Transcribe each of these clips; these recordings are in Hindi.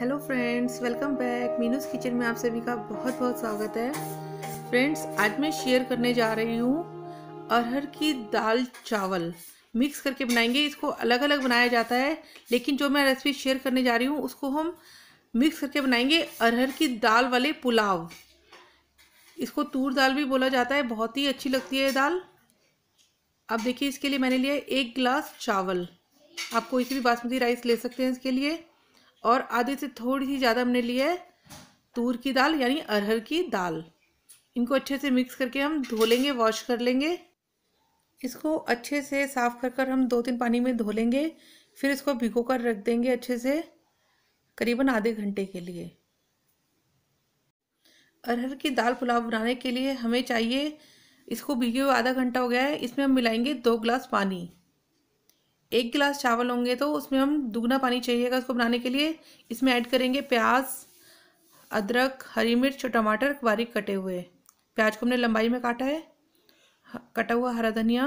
hello friends welcome back Meenu's kitchen में आप सभी का बहुत बहुत स्वागत है फ्रेंड्स आज मैं शेयर करने जा रही हूँ अरहर की दाल चावल मिक्स करके बनाएंगे इसको अलग अलग बनाया जाता है लेकिन जो मैं रेसिपी शेयर करने जा रही हूँ उसको हम मिक्स करके बनाएंगे अरहर की दाल वाले पुलाव इसको तूर दाल भी बोला जाता है बहुत ही अच्छी लगती है दाल अब देखिए इसके लिए मैंने लिया एक गिलास चावल आप कोई भी बासमती राइस ले सकते हैं इसके लिए और आधे से थोड़ी सी ज़्यादा हमने ली है तूर की दाल यानी अरहर की दाल इनको अच्छे से मिक्स करके हम धो लेंगे वॉश कर लेंगे इसको अच्छे से साफ़ कर कर हम दो तीन पानी में धो लेंगे फिर इसको भिगो कर रख देंगे अच्छे से करीबन आधे घंटे के लिए अरहर की दाल पुलाव बनाने के लिए हमें चाहिए इसको भिगे हुए आधा घंटा हो गया है इसमें हम मिलाएंगे दो ग्लास पानी एक गिलास चावल होंगे तो उसमें हम दुगना पानी चाहिएगा उसको बनाने के लिए इसमें ऐड करेंगे प्याज अदरक हरी मिर्च और टमाटर बारीक कटे हुए प्याज को हमने लंबाई में काटा है कटा हुआ हरा धनिया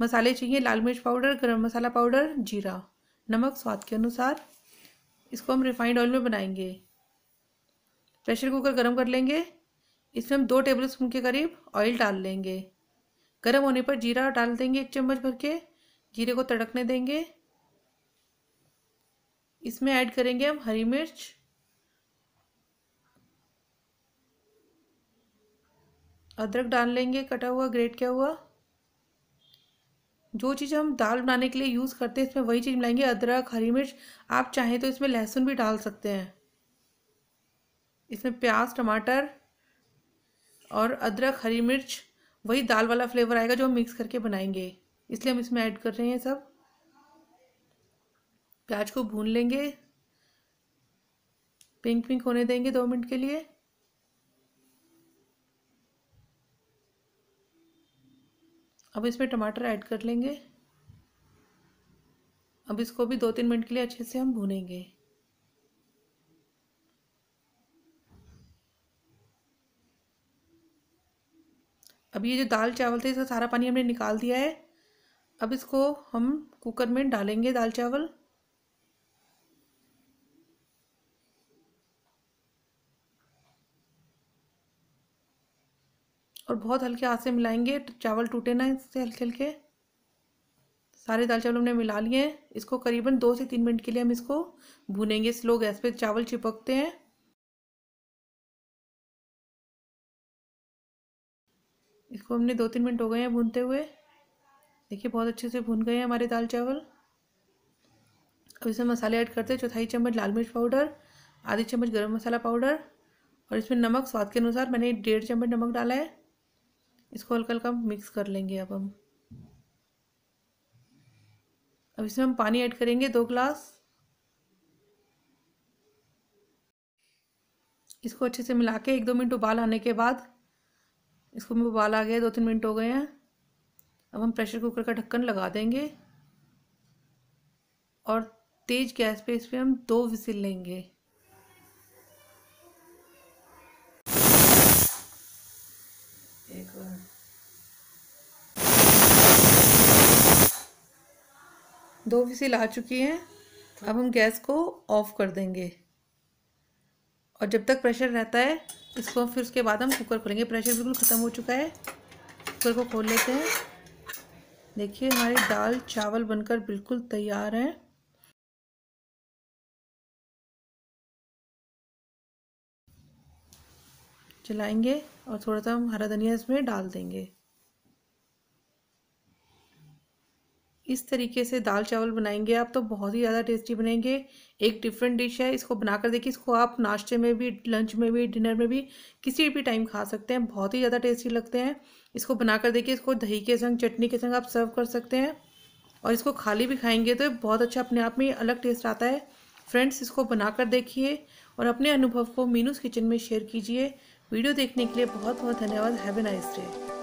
मसाले चाहिए लाल मिर्च पाउडर गरम मसाला पाउडर जीरा नमक स्वाद के अनुसार इसको हम रिफाइंड ऑयल में बनाएंगे प्रेशर कुकर गर्म कर लेंगे इसमें हम दो टेबल स्पून के करीब ऑयल डाल लेंगे गर्म होने पर जीरा डाल देंगे एक चम्मच भर के जीरे को तड़कने देंगे इसमें ऐड करेंगे हम हरी मिर्च अदरक डाल लेंगे कटा हुआ ग्रेट किया हुआ जो चीज़ हम दाल बनाने के लिए यूज़ करते हैं इसमें वही चीज़ मिलाएंगे अदरक हरी मिर्च आप चाहें तो इसमें लहसुन भी डाल सकते हैं इसमें प्याज टमाटर और अदरक हरी मिर्च वही दाल वाला फ्लेवर आएगा जो हम मिक्स करके बनाएंगे इसलिए हम इसमें ऐड कर रहे हैं सब प्याज को भून लेंगे पिंक पिंक होने देंगे दो मिनट के लिए अब इसमें टमाटर ऐड कर लेंगे अब इसको भी दो तीन मिनट के लिए अच्छे से हम भूनेंगे अब ये जो दाल चावल थे इसका सारा पानी हमने निकाल दिया है अब इसको हम कुकर में डालेंगे दाल चावल और बहुत हल्के हाथ से मिलाएंगे चावल टूटे ना इससे हल्के हल्के सारे दाल चावल हमने मिला लिए हैं इसको करीबन दो से तीन मिनट के लिए हम इसको भूनेंगे स्लो गैस पे चावल चिपकते हैं इसको हमने दो तीन मिनट हो गए हैं भूनते हुए देखिए बहुत अच्छे से भुन गए हैं हमारे दाल चावल अब इसमें मसाले ऐड करते हैं चौथाई चम्मच लाल मिर्च पाउडर आधी चम्मच गरम मसाला पाउडर और इसमें नमक स्वाद के अनुसार मैंने डेढ़ चम्मच नमक डाला है इसको हल्का हल्का मिक्स कर लेंगे अब हम अब इसमें हम पानी ऐड करेंगे दो ग्लास इसको अच्छे से मिला के एक दो मिनट उबाल आने के बाद इसको में उबाल आ गया दो तीन मिनट हो गए हैं अब हम प्रेशर कुकर का ढक्कन लगा देंगे और तेज़ गैस पे इस पर हम दो विसिल लेंगे दो विसिल आ चुकी हैं अब हम गैस को ऑफ़ कर देंगे और जब तक प्रेशर रहता है इसको फिर उसके बाद हम कुकर खोलेंगे प्रेशर बिल्कुल ख़त्म हो चुका है कुकर को खोल लेते हैं देखिए हमारी दाल चावल बनकर बिल्कुल तैयार है चलाएंगे और थोड़ा सा हम हरा धनिया इसमें डाल देंगे इस तरीके से दाल चावल बनाएंगे आप तो बहुत ही ज़्यादा टेस्टी बनेंगे एक डिफरेंट डिश है इसको बना कर देखिए इसको आप नाश्ते में भी लंच में भी डिनर में भी किसी भी टाइम खा सकते हैं बहुत ही ज़्यादा टेस्टी लगते हैं इसको बना कर देखिए इसको दही के संग चटनी के संग आप सर्व कर सकते हैं और इसको खाली भी खाएंगे तो बहुत अच्छा अपने आप में अलग टेस्ट आता है फ्रेंड्स इसको बना कर देखिए और अपने अनुभव को मीनूस किचन में शेयर कीजिए वीडियो देखने के लिए बहुत बहुत धन्यवाद हैवे नाइस डे